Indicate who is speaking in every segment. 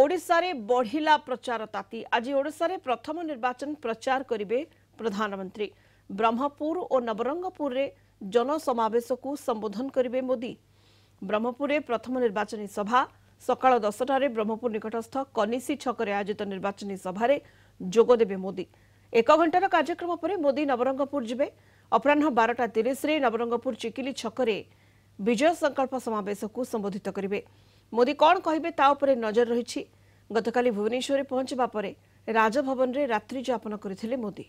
Speaker 1: ଓଡ଼ିଶାରେ ବଢ଼ିଲା ପ୍ରଚାର ତାତି ଆଜି ଓଡ଼ିଶାରେ ପ୍ରଥମ ନିର୍ବାଚନ ପ୍ରଚାର କରିବେ ପ୍ରଧାନମନ୍ତ୍ରୀ ବ୍ରହ୍ମପୁର ଓ ନବରଙ୍ଗପୁରରେ ଜନସମାବେଶକୁ ସମ୍ବୋଧନ କରିବେ ମୋଦି ବ୍ରହ୍ମପୁରରେ ପ୍ରଥମ ନିର୍ବାଚନୀ ସଭା ସକାଳ ଦଶଟାରେ ବ୍ରହ୍ମପୁର ନିକଟସ୍ଥ କନିସି ଛକରେ ଆୟୋଜିତ ନିର୍ବାଚନୀ ସଭାରେ ଯୋଗଦେବେ ମୋଦି ଏକ ଘଣ୍ଟାର କାର୍ଯ୍ୟକ୍ରମ ପରେ ମୋଦି ନବରଙ୍ଗପୁର ଯିବେ ଅପରାହ୍ନ ବାରଟା ତିରିଶରେ ନବରଙ୍ଗପୁର ଚିକିଲି ଛକରେ ବିଜୟ ସଂକଳ୍ପ ସମାବେଶକୁ ସମ୍ବୋଧିତ କରିବେ ମୋଦି କ'ଣ କହିବେ ତା ଉପରେ ନଜର ରହିଛି ଗତକାଲି ଭୁବନେଶ୍ୱରରେ ପହଞ୍ଚିବା ପରେ ରାଜଭବନରେ ରାତ୍ରୀ ଯାପନ କରିଥିଲେ ମୋଦି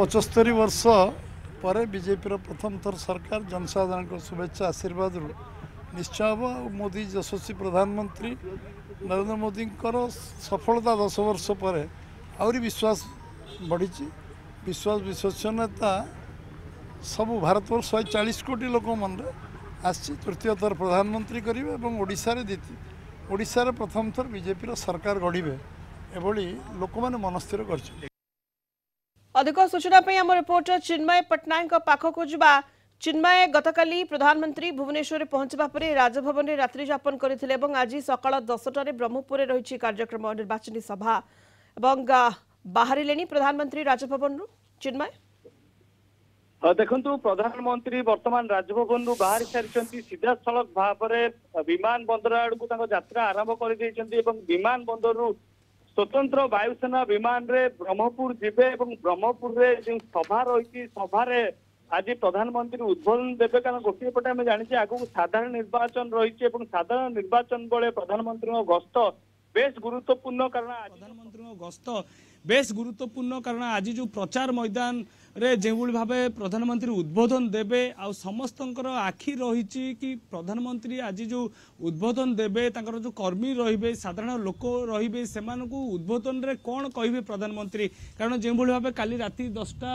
Speaker 2: ପଞ୍ଚସ୍ତରୀ ବର୍ଷ ପରେ ବିଜେପିର ପ୍ରଥମଥର ସରକାର ଜନସାଧାରଣଙ୍କ ଶୁଭେଚ୍ଛା ଆଶୀର୍ବାଦରୁ ନିଶ୍ଚୟ ହେବ ଆଉ ମୋଦି ଯଶସ୍ୱୀ ପ୍ରଧାନମନ୍ତ୍ରୀ ନରେନ୍ଦ୍ର ମୋଦିଙ୍କର ସଫଳତା ଦଶ ବର୍ଷ ପରେ ଆହୁରି ବିଶ୍ୱାସ ବଢ଼ିଛି ବିଶ୍ୱାସ ବିଶ୍ୱସନୀୟତା ସବୁ ଭାରତର ଶହେ ଚାଳିଶ କୋଟି ଲୋକ ମନରେ ଆସିଛି ତୃତୀୟଥର ପ୍ରଧାନମନ୍ତ୍ରୀ କରିବେ ଏବଂ ଓଡ଼ିଶାରେ ଦ୍ୱିତୀୟ ଓଡ଼ିଶାରେ ପ୍ରଥମ ଥର ବିଜେପିର ସରକାର ଗଢ଼ିବେ ଏଭଳି ଲୋକମାନେ ମନସ୍ଥିର କରିଛନ୍ତି
Speaker 1: ଅଧିକ ସୂଚନା ପାଇଁ ଆମ ରିପୋର୍ଟର ଚିନ୍ମୟ ପଟ୍ଟନାୟକଙ୍କ ପାଖକୁ ଯିବା ଚିନ୍ମୟ ଗତକାଲି ପ୍ରଧାନମନ୍ତ୍ରୀ ଭୁବନେଶ୍ୱରରେ ପହଞ୍ଚିବା ପରେ ରାଜଭବନରେ ରାତ୍ରିଯାପନ କରିଥିଲେ ଏବଂ ଆଜି ସକାଳ ଦଶଟାରେ ବ୍ରହ୍ମପୁରରେ ରହିଛି କାର୍ଯ୍ୟକ୍ରମ ନିର୍ବାଚନୀ ସଭା ଏବଂ ବାହାରିଲେଣି ପ୍ରଧାନମନ୍ତ୍ରୀ ରାଜଭବନରୁ ଚିନ୍ମୟ
Speaker 2: ଦେଖନ୍ତୁ ପ୍ରଧାନମନ୍ତ୍ରୀ ବର୍ତ୍ତମାନ ରାଜଭବନରୁ ବାହାରି ସାରିଛନ୍ତି ସିଧାସଳଖ ଭାବରେ ବିମାନ ବନ୍ଦର ଆଡକୁ ତାଙ୍କ ଯାତ୍ରା ଆରମ୍ଭ କରିଦେଇଛନ୍ତି ଏବଂ ବିମାନ ବନ୍ଦରରୁ ସ୍ୱତନ୍ତ୍ର ବାୟୁସେନା ବିମାନରେ ବ୍ରହ୍ମପୁର ଯିବେ ଏବଂ ବ୍ରହ୍ମପୁରରେ ଯେଉଁ ସଭା ରହିଛି ସଭାରେ ଆଜି ପ୍ରଧାନମନ୍ତ୍ରୀ ଉଦ୍ବୋଧନ ଦେବେ କାରଣ ଗୋଟିଏ ପଟେ ଆମେ ଜାଣିଛେ ଆଗକୁ ସାଧାରଣ ନିର୍ବାଚନ ରହିଛି ଏବଂ ସାଧାରଣ ନିର୍ବାଚନ ବେଳେ ପ୍ରଧାନମନ୍ତ୍ରୀଙ୍କ ଗସ୍ତ ବେଶ ଗୁରୁତ୍ୱପୂର୍ଣ୍ଣ କାରଣ ପ୍ରଧାନମନ୍ତ୍ରୀଙ୍କ ଗସ୍ତ বেশ গুরুত্বপূর্ণ কারণ আজ যে প্রচার ময়দান রে যেভাবে ভাবে প্রধানমন্ত্রী উদ্বোধন দেবে আস্তর আখি রয়েছে কি প্রধানমন্ত্রী আজ যে উদ্বোধন দেবে তাঁর যে কর্মী রহবে সাধারণ লোক রহবে সে উদ্বোধনরে কণ কহবে প্রধানমন্ত্রী কারণ যেভাবে ভাবে কালি রাতে দশটা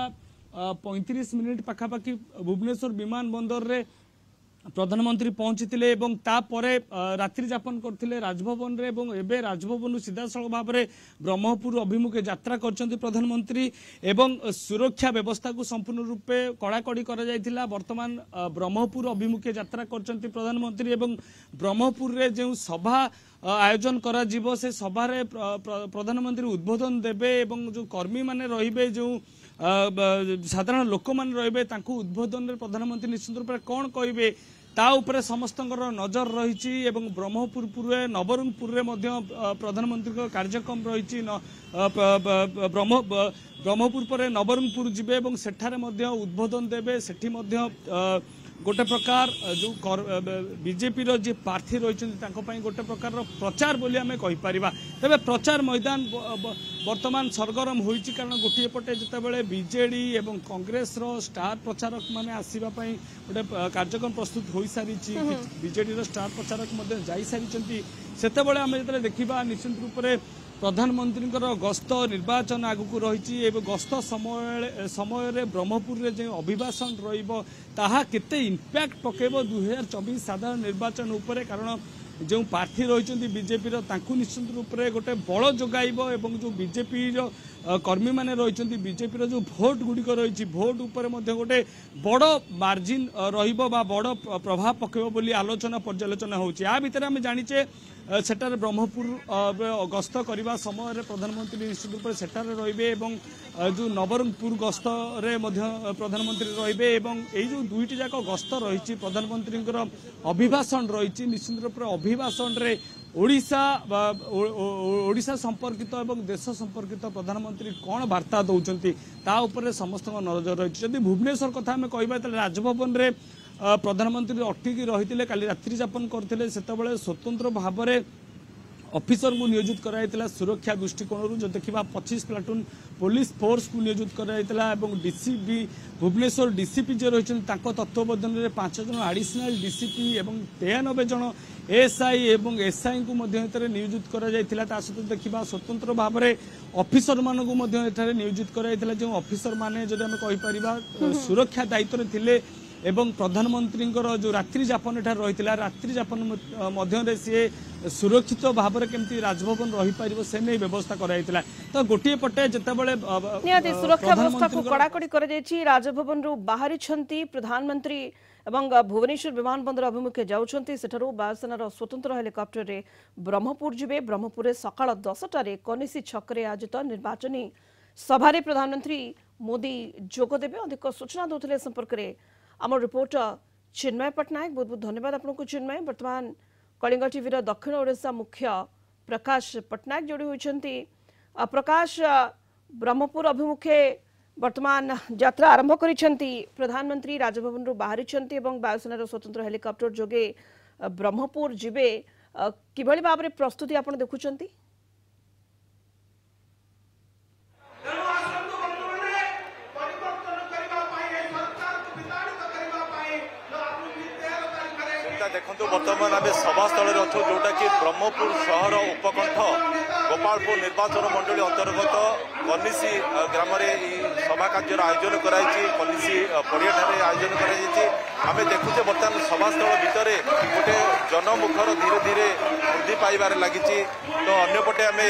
Speaker 2: পঁয়ত্রিশ মিনিট পাখাপাখি ভুবনেশ্বর বিমানবন্দর বন্দরের প্রধানমন্ত্রী পৌঁছিলে এবং তাপরে রাত্রি যাপন করলে রাজভবনরে এবং এবে রাজভবন সিধাসল ভাবে ব্রহ্মপুর অভিমুখে যাত্রা করছেন প্রধানমন্ত্রী এবং সুরক্ষা ব্যবস্থাকে সম্পূর্ণ রূপে কড়াকড়ি করা যাই বর্তমান ব্রহ্মপুর অভিমুখে যাত্রা করছেন প্রধানমন্ত্রী এবং ব্রহ্মপুরে যে সভা আয়োজন করা সে সভার প্রধানমন্ত্রী উদ্বোধন দেবে এবং যে কর্মী মানে রহবে যে সাধারণ লোক মানে রহবে তাঁকু উদ্বোধনের প্রধানমন্ত্রী নিশ্চিত রূপে কম কহবে ତା ଉପରେ ସମସ୍ତଙ୍କର ନଜର ରହିଛି ଏବଂ ବ୍ରହ୍ମପୁରପୁରରେ ନବରଙ୍ଗପୁରରେ ମଧ୍ୟ ପ୍ରଧାନମନ୍ତ୍ରୀଙ୍କ କାର୍ଯ୍ୟକ୍ରମ ରହିଛି ବ୍ରହ୍ମପୁର ପରେ ନବରଙ୍ଗପୁର ଯିବେ ଏବଂ ସେଠାରେ ମଧ୍ୟ ଉଦ୍ବୋଧନ ଦେବେ ସେଠି ମଧ୍ୟ ଗୋଟେ ପ୍ରକାର ଯେଉଁ ବିଜେପିର ଯିଏ ପ୍ରାର୍ଥୀ ରହିଛନ୍ତି ତାଙ୍କ ପାଇଁ ଗୋଟେ ପ୍ରକାରର ପ୍ରଚାର ବୋଲି ଆମେ କହିପାରିବା ତେବେ ପ୍ରଚାର ମଇଦାନ ବର୍ତ୍ତମାନ ସରଗରମ ହୋଇଛି କାରଣ ଗୋଟିଏ ପଟେ ଯେତେବେଳେ ବିଜେଡ଼ି ଏବଂ କଂଗ୍ରେସର ଷ୍ଟାର୍ ପ୍ରଚାରକମାନେ ଆସିବା ପାଇଁ ଗୋଟେ କାର୍ଯ୍ୟକ୍ରମ ପ୍ରସ୍ତୁତ ହୋଇସାରିଛି ବିଜେଡ଼ିର ଷ୍ଟାର୍ ପ୍ରଚାରକ ମଧ୍ୟ ଯାଇସାରିଛନ୍ତି ସେତେବେଳେ ଆମେ ଯେତେବେଳେ ଦେଖିବା ନିଶ୍ଚିତ ରୂପରେ ପ୍ରଧାନମନ୍ତ୍ରୀଙ୍କର ଗସ୍ତ ନିର୍ବାଚନ ଆଗକୁ ରହିଛି ଏବଂ ଗସ୍ତ ସମୟରେ ବ୍ରହ୍ମପୁରରେ ଯେଉଁ ଅଭିଭାଷଣ ରହିବ ତାହା କେତେ ଇମ୍ପାକ୍ଟ ପକାଇବ ଦୁଇହଜାର ଚବିଶ ସାଧାରଣ ନିର୍ବାଚନ ଉପରେ କାରଣ ଯେଉଁ ପ୍ରାର୍ଥୀ ରହିଛନ୍ତି ବିଜେପିର ତାଙ୍କୁ ନିଶ୍ଚିତ ରୂପରେ ଗୋଟେ ବଳ ଯୋଗାଇବ ଏବଂ ଯେଉଁ ବିଜେପିର କର୍ମୀମାନେ ରହିଛନ୍ତି ବିଜେପିର ଯେଉଁ ଭୋଟ୍ ଗୁଡ଼ିକ ରହିଛି ଭୋଟ୍ ଉପରେ ମଧ୍ୟ ଗୋଟେ ବଡ଼ ମାର୍ଜିନ୍ ରହିବ ବା ବଡ଼ ପ୍ରଭାବ ପକାଇବ ବୋଲି ଆଲୋଚନା ପର୍ଯ୍ୟାଲୋଚନା ହେଉଛି ଏହା ଭିତରେ ଆମେ ଜାଣିଛେ ସେଠାରେ ବ୍ରହ୍ମପୁର ଗସ୍ତ କରିବା ସମୟରେ ପ୍ରଧାନମନ୍ତ୍ରୀ ନିଶ୍ଚିତ ରୂପରେ ସେଠାରେ ରହିବେ ଏବଂ ଯେଉଁ ନବରଙ୍ଗପୁର ଗସ୍ତରେ ମଧ୍ୟ ପ୍ରଧାନମନ୍ତ୍ରୀ ରହିବେ ଏବଂ ଏଇ ଯେଉଁ ଦୁଇଟି ଯାକ ଗସ୍ତ ରହିଛି ପ୍ରଧାନମନ୍ତ୍ରୀଙ୍କର ଅଭିଭାଷଣ ରହିଛି ନିଶ୍ଚିତ ରୂପରେ ଅଭିଭାଷଣରେ ଓଡ଼ିଶା ବା ଓଡ଼ିଶା ସମ୍ପର୍କିତ ଏବଂ ଦେଶ ସମ୍ପର୍କିତ ପ୍ରଧାନମନ୍ତ୍ରୀ କ'ଣ ବାର୍ତ୍ତା ଦେଉଛନ୍ତି ତା ଉପରେ ସମସ୍ତଙ୍କ ନଜର ରହିଛି ଯଦି ଭୁବନେଶ୍ୱର କଥା ଆମେ କହିବା ତାହେଲେ ରାଜଭବନରେ ପ୍ରଧାନମନ୍ତ୍ରୀ ଅଟକି ରହିଥିଲେ କାଲି ରାତ୍ରିଯାପନ କରିଥିଲେ ସେତେବେଳେ ସ୍ୱତନ୍ତ୍ର ଭାବରେ ଅଫିସରଙ୍କୁ ନିୟୋଜିତ କରାଯାଇଥିଲା ସୁରକ୍ଷା ଦୃଷ୍ଟିକୋଣରୁ ଯଦି ଦେଖିବା ପଚିଶ ପ୍ଲାଟୁନ୍ ପୋଲିସ ଫୋର୍ସକୁ ନିୟୋଜିତ କରାଯାଇଥିଲା ଏବଂ ଡିସିପି ଭୁବନେଶ୍ୱର ଡିସିପି ଯିଏ ରହିଛନ୍ତି ତାଙ୍କ ତତ୍ତ୍ୱାବଧାନରେ ପାଞ୍ଚ ଜଣ ଆଡ଼ିସନାଲ ଡିସିପି ଏବଂ ତେୟାନବେ ଜଣ ଏଏସ୍ଆଇ ଏବଂ ଏସ୍ଆଇଙ୍କୁ ମଧ୍ୟ ଏଥିରେ ନିୟୋଜିତ କରାଯାଇଥିଲା ତା ସହିତ ଦେଖିବା ସ୍ୱତନ୍ତ୍ର ଭାବରେ ଅଫିସରମାନଙ୍କୁ ମଧ୍ୟ ଏଠାରେ ନିୟୋଜିତ କରାଯାଇଥିଲା ଯେଉଁ ଅଫିସରମାନେ ଯଦି ଆମେ କହିପାରିବା ସୁରକ୍ଷା ଦାୟିତ୍ୱରେ ଥିଲେ ଏବଂ ପ୍ରଧାନମନ୍ତ୍ରୀଙ୍କର ଯେଉଁ ରାତ୍ରି ଯାପନ ଏଠାରେ ରହିଥିଲା ରାତ୍ରି ଯାପନ ମଧ୍ୟରେ ସିଏ ସୁରକ୍ଷିତ ଭାବରେ କେମିତି ରାଜଭବନ ରହିପାରିବ ସେ ନେଇ ବ୍ୟବସ୍ଥା କରାଯାଇଥିଲା ତ ଗୋଟିଏ ପଟେ ଯେତେବେଳେ ନିହାତି ସୁରକ୍ଷା ବ୍ୟବସ୍ଥାକୁ କଡ଼ାକଡ଼ି
Speaker 1: କରାଯାଇଛି ରାଜଭବନରୁ ବାହାରିଛନ୍ତି ପ୍ରଧାନମନ୍ତ୍ରୀ ଏବଂ ଭୁବନେଶ୍ୱର ବିମାନ ବନ୍ଦର ଅଭିମୁଖେ ଯାଉଛନ୍ତି ସେଠାରୁ ବାୟୁସେନାର ସ୍ୱତନ୍ତ୍ର ହେଲିକପ୍ଟରରେ ବ୍ରହ୍ମପୁର ଯିବେ ବ୍ରହ୍ମପୁରରେ ସକାଳ ଦଶଟାରେ କନିସି ଛକରେ ଆୟୋଜିତ ନିର୍ବାଚନୀ ସଭାରେ ପ୍ରଧାନମନ୍ତ୍ରୀ ମୋଦି ଯୋଗ ଦେବେ ଅଧିକ ସୂଚନା ଦେଉଥିଲେ ଏ ସମ୍ପର୍କରେ आम रिपोर्टर चिन्मय पट्टनायक बहुत बहुत धन्यवाद आपको चिन्मय बर्तमान कलिंग टीर दक्षिण ओडा मुख्य प्रकाश पट्टनायक जोड़ी होती प्रकाश ब्रह्मपुर अभिमुखे बर्तमान यात्रा आरंभ कर प्रधानमंत्री राजभवन बाहरी वायुसेनार स्वतंत्र हेलिकप्टर जोगे ब्रह्मपुर जी किभ भाव प्रस्तुति आप देखुंट
Speaker 3: କିନ୍ତୁ ବର୍ତ୍ତମାନ ଆମେ ସଭାସ୍ଥଳରେ ଅଛୁ ଯେଉଁଟାକି ବ୍ରହ୍ମପୁର ସହର ଉପକଣ୍ଠ ଗୋପାଳପୁର ନିର୍ବାଚନ ମଣ୍ଡଳୀ ଅନ୍ତର୍ଗତ କନିସି ଗ୍ରାମରେ ଏହି ସଭା କାର୍ଯ୍ୟର ଆୟୋଜନ କରାଯାଇଛି କନିସି ପଡ଼ିଆଠାରେ ଆୟୋଜନ କରାଯାଇଛି ଆମେ ଦେଖୁଛେ ବର୍ତ୍ତମାନ ସଭାସ୍ଥଳ ଭିତରେ ଗୋଟେ ଜନମୁଖର ଧୀରେ ଧୀରେ ବୃଦ୍ଧି ପାଇବାରେ ଲାଗିଛି ତ ଅନ୍ୟପଟେ ଆମେ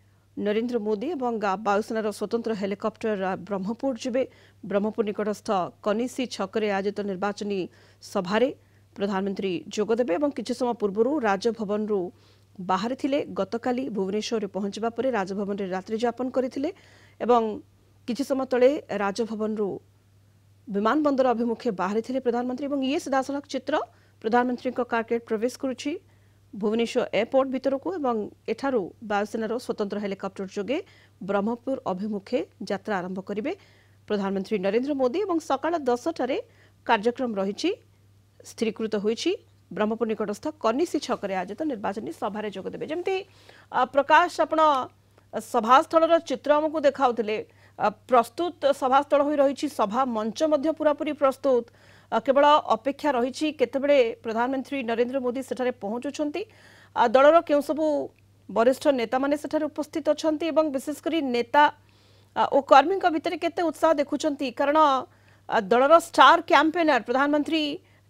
Speaker 1: নরেন্দ্র মোদি এবং বায়ুসেনার স্বতন্ত্র হেলিকপ্টর ব্রহ্মপুর যাবে ব্রহ্মপুর নিকটস্থ কনিসি ছকরে আয়োজিত নির্বাচনী সভায় প্রধানমন্ত্রী যোগদেবে এবং কিছু সময় পূর্ব রাজভবন বাহার থিলে গতকালি ভুবনেশ্বরে পৌঁছবা পরে রাজভবনে রাত্রি যাপন করে এবং কিছু সময় তলে রাজভবন বিমান বন্দর অভিমুখে বাহারে থিলে প্রধানমন্ত্রী এবং ইয়ে সিধাসলখ চিত্র প্রধানমন্ত্রী কার্কেট প্রবেশ করুছি ଭୁବନେଶ୍ୱର ଏୟାରପୋର୍ଟ ଭିତରକୁ ଏବଂ ଏଠାରୁ ବାୟୁସେନାର ସ୍ୱତନ୍ତ୍ର ହେଲିକପ୍ଟର ଯୋଗେ ବ୍ରହ୍ମପୁର ଅଭିମୁଖେ ଯାତ୍ରା ଆରମ୍ଭ କରିବେ ପ୍ରଧାନମନ୍ତ୍ରୀ ନରେନ୍ଦ୍ର ମୋଦି ଏବଂ ସକାଳ ଦଶଟାରେ କାର୍ଯ୍ୟକ୍ରମ ରହିଛି ସ୍ଥିରୀକୃତ ହୋଇଛି ବ୍ରହ୍ମପୁର ନିକଟସ୍ଥ କନିସି ଛକରେ ଆୟୋଜିତ ନିର୍ବାଚନୀ ସଭାରେ ଯୋଗଦେବେ ଯେମିତି ପ୍ରକାଶ ଆପଣ ସଭାସ୍ଥଳର ଚିତ୍ର ଆମକୁ ଦେଖାଉଥିଲେ ପ୍ରସ୍ତୁତ ସଭାସ୍ଥଳ ହୋଇ ରହିଛି ସଭା ମଞ୍ଚ ମଧ୍ୟ ପୁରାପୁରି ପ୍ରସ୍ତୁତ কেবল অপেক্ষা রয়েছে কেতবে প্রধানমন্ত্রী নরেন্দ্র মোদি সেখানে পৌঁছুচ্ছেন দলর কেউ সবু বরিষ্ঠ নেতা মানে সেখানে উপস্থিত অনেক এবং বিশেষ করে নেতা ও কর্মী ভিতরে কেতে উৎসাহ দেখুম কারণ দলর স্টার ক্যাম্পেনার প্রধানমন্ত্রী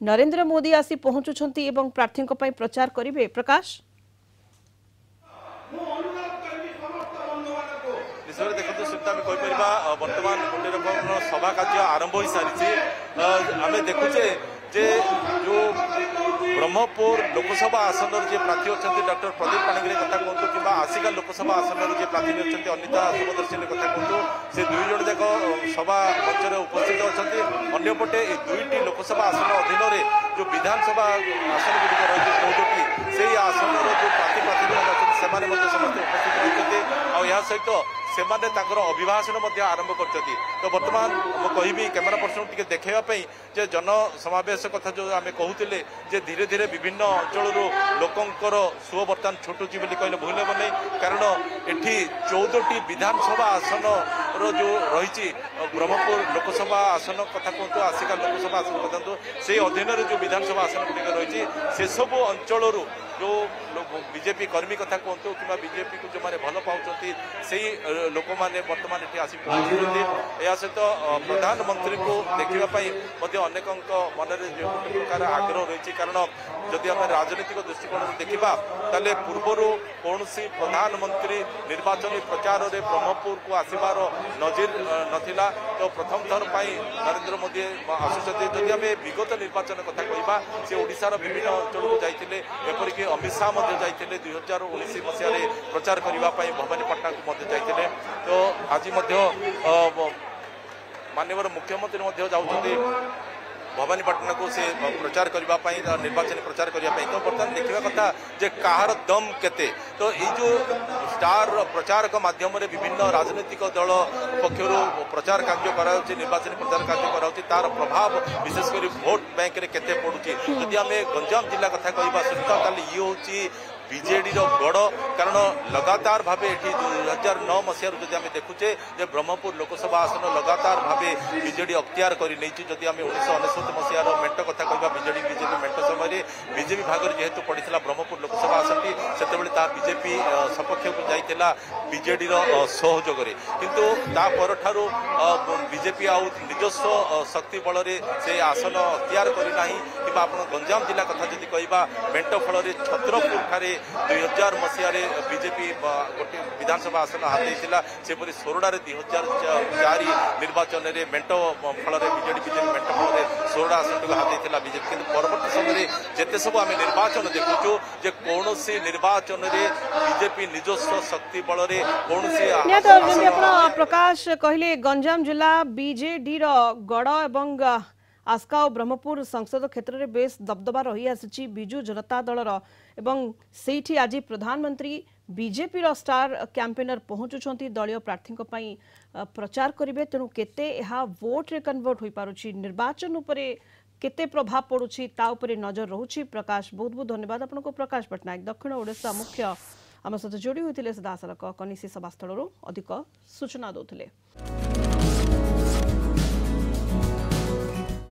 Speaker 1: নরেন্দ্র মোদি আসি পৌঁছুচ্ছেন এবং প্রার্থী প্রচার করবে প্রকাশ
Speaker 3: দেখুন সুতা আমি কইপারা বর্তমান सभा कार्य आरंभ हो सारी आम देखुचे जे जो ब्रह्मपुर लोकसभा आसन जे प्रार्थी अच्छा डक्टर प्रदीप पाणीगिरी कथा कहतु कि आसिका लोकसभा आसन जे प्रार्थी अच्छा अनिता शुभदर्शिनी कथ कहतु से दुईज जाक सभा मंच में उपस्थित अच्छा अंपटे दुईट लोकसभा आसन अधीन जो विधानसभा आसन गुड़िक रही चौदह से आसन जो प्रार्थी ସେମାନେ ମଧ୍ୟ ସମସ୍ତେ ଉପସ୍ଥିତ ରହିଛନ୍ତି ଆଉ ଏହା ସହିତ ସେମାନେ ତାଙ୍କର ଅଭିଭାଷଣ ମଧ୍ୟ ଆରମ୍ଭ କରିଛନ୍ତି ତ ବର୍ତ୍ତମାନ ମୁଁ କହିବି କ୍ୟାମେରା ପର୍ସନ୍ ଟିକେ ଦେଖାଇବା ପାଇଁ ଯେ ଜନସମାବେଶ କଥା ଯେଉଁ ଆମେ କହୁଥିଲେ ଯେ ଧୀରେ ଧୀରେ ବିଭିନ୍ନ ଅଞ୍ଚଳରୁ ଲୋକଙ୍କର ସୁଅ ବର୍ତ୍ତମାନ ଛୁଟୁଛି ବୋଲି କହିଲେ ଭୁଲ ହେବ ନାହିଁ କାରଣ ଏଠି ଚଉଦଟି ବିଧାନସଭା ଆସନର ଯେଉଁ ରହିଛି ବ୍ରହ୍ମପୁର ଲୋକସଭା ଆସନ କଥା କୁହନ୍ତୁ ଆସିକା ଲୋକସଭା ଆସନ କଥା ସେହି ଅଧୀନରେ ଯେଉଁ ବିଧାନସଭା ଆସନ ଗୁଡ଼ିକ ରହିଛି ସେସବୁ ଅଞ୍ଚଳରୁ ଯେଉଁ ବିଜେପି କର୍ମୀ କଥା କୁହନ୍ତୁ କିମ୍ବା ବିଜେପିକୁ ଯେଉଁମାନେ ଭଲ ପାଉଛନ୍ତି ସେହି ଲୋକମାନେ ବର୍ତ୍ତମାନ ଏଠି ଆସି ପହଞ୍ଚୁଛନ୍ତି ଏହା ସହିତ ପ୍ରଧାନମନ୍ତ୍ରୀଙ୍କୁ ଦେଖିବା ପାଇଁ ମଧ୍ୟ ଅନେକଙ୍କ ମନରେ ଯେଉଁ ପ୍ରକାର ଆଗ୍ରହ ରହିଛି କାରଣ ଯଦି ଆମେ ରାଜନୈତିକ ଦୃଷ୍ଟିକୋଣରୁ ଦେଖିବା ତାହେଲେ ପୂର୍ବରୁ କୌଣସି ପ୍ରଧାନମନ୍ତ୍ରୀ ନିର୍ବାଚନୀ ପ୍ରଚାରରେ ବ୍ରହ୍ମପୁରକୁ ଆସିବାର ନଜିର ନଥିଲା ତ ପ୍ରଥମ ଥର ପାଇଁ ନରେନ୍ଦ୍ର ମୋଦି ଆସୁଛନ୍ତି ଯଦି ଆମେ ବିଗତ ନିର୍ବାଚନ କଥା କହିବା ସେ ଓଡ଼ିଶାର ବିଭିନ୍ନ ଅଞ୍ଚଳକୁ ଯାଇଥିଲେ ଏପରିକି ଅମିତ ଶାହା ମଧ୍ୟ ଯାଇଥିଲେ ଦୁଇ ହଜାର ଉଣେଇଶ ମସିହାରେ ପ୍ରଚାର କରିବା ପାଇଁ ଭବାନୀ ପାଟନାକୁ ମଧ୍ୟ ଯାଇଥିଲେ ତ ଆଜି ମଧ୍ୟ ମାନ୍ୟବର ମୁଖ୍ୟମନ୍ତ୍ରୀ ମଧ୍ୟ ଯାଉଛନ୍ତି ଭବାନୀପାଟଣାକୁ ସେ ପ୍ରଚାର କରିବା ପାଇଁ ନିର୍ବାଚନୀ ପ୍ରଚାର କରିବା ପାଇଁ ତ ବର୍ତ୍ତମାନ ଦେଖିବା କଥା ଯେ କାହାର ଦମ୍ କେତେ ତ ଏଇ ଯେଉଁ ଷ୍ଟାର ପ୍ରଚାରକ ମାଧ୍ୟମରେ ବିଭିନ୍ନ ରାଜନୈତିକ ଦଳ ପକ୍ଷରୁ ପ୍ରଚାର କାର୍ଯ୍ୟ କରାଯାଉଛି ନିର୍ବାଚନୀ ପ୍ରଚାର କାର୍ଯ୍ୟ କରାଯାଉଛି ତାର ପ୍ରଭାବ ବିଶେଷ କରି ଭୋଟ ବ୍ୟାଙ୍କରେ କେତେ ପଡ଼ୁଛି ଯଦି ଆମେ ଗଞ୍ଜାମ ଜିଲ୍ଲା କଥା କହିବା ସହିତ ତାହେଲେ ଇଏ ହେଉଛି বিজেডি গড় কারণ লগাতার ভাবে এটি দুই হাজার নয় মশার যদি আমি দেখুছে যে ব্রহ্মপুর লোকসভা আসন লগাতার ভাবে বিজেডি অক্তিয়ার করে নিয়েছে যদি আমি উনিশশো অনেশত মশার মেট কথা কহা বিজেডি বিজেপি মেট সময় বিজেপি ভাগের যেহেতু পড়ে ব্রহ্মপুর লোকসভা আসনটি সেতবে তা বিজেপি সপক্ষক যাই বিজেডির সহযোগরে কিন্তু তা পরঠার বিজেপি আউ নিজস্ব শক্তি বলরে সে আসন অক্তিয়ার করে না কিংবা আপনার গঞ্জাম জেলা কথা যদি কহা মেট ছত্রপুর ছত্রপুরঠারে দুই হাজার মশায় বিজেপি গোটি বিধানসভা আসন হাতেইলা সেপরি সোরডার দুই হাজার চারি নির্বাচনের মেট ফলরে বিজেডি বিজেপি মেট ফলরে সোরডা আসনটিকে হাতেইলা বিজেপি কিন্তু পরবর্তী সময়ে যেতে সব আমি নির্বাচন দেখুছু যে কৌশি নির্বাচনের বিজেপি নিজস্ব শক্তি বলরে কৌশি
Speaker 1: প্রকাশ কহিলে গঞ্জাম জেলা বিজেডি গড় এবং आस्का और ब्रह्मपुर संसद क्षेत्र में बेस दबदबा रही आसी विजु जनता दल रही आज प्रधानमंत्री बीजेपी स्टार कैंपेनर पहुंचुंट दलय प्रार्थी प्रचार करेंगे तेणु केोट्रे कनवर्ट हो पार्टी निर्वाचन उपते प्रभाव पड़ू ता नजर रोचे प्रकाश बहुत बहुत धन्यवाद आप प्रकाश पट्टनायक दक्षिण ओडा मुख्य आम सहित जोड़ी होते सीधा सदासख कनीशी सभास्थल अधिक सूचना दौले